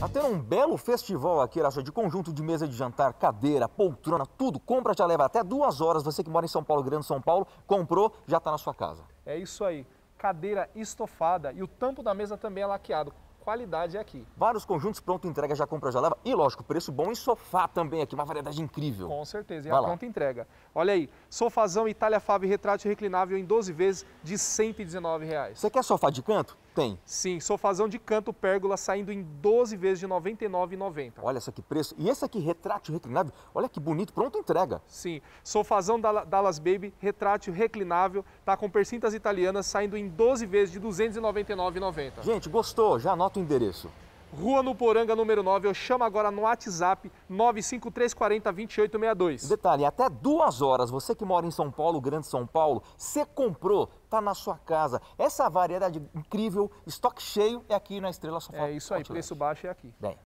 até tá um belo festival aqui, Araxá, de conjunto de mesa de jantar, cadeira, poltrona, tudo. Compra, já leva até duas horas. Você que mora em São Paulo, Grande São Paulo, comprou, já está na sua casa. É isso aí. Cadeira estofada e o tampo da mesa também é laqueado qualidade é aqui. Vários conjuntos, pronto, entrega, já compra, já leva. E lógico, preço bom e sofá também aqui, uma variedade incrível. Com certeza, e a pronta entrega. Olha aí, sofazão Itália Fábio retrátil reclinável em 12 vezes de R$ 119. Reais. Você quer sofá de canto? Tem. Sim, sofazão de canto pérgola saindo em 12 vezes de R$ 99,90. Olha só que preço. E esse aqui, retrátil reclinável, olha que bonito, pronto, entrega. Sim, sofazão Dallas Baby, retrátil reclinável, tá com persintas italianas saindo em 12 vezes de R$ 299,90. Gente, gostou? Já anota o endereço. Rua no Poranga, número 9. Eu chamo agora no WhatsApp 953402862. Detalhe, até duas horas, você que mora em São Paulo, Grande São Paulo, você comprou, tá na sua casa. Essa variedade incrível, estoque cheio, é aqui na Estrela Sofá. É isso aí, preço baixo é aqui. Bem.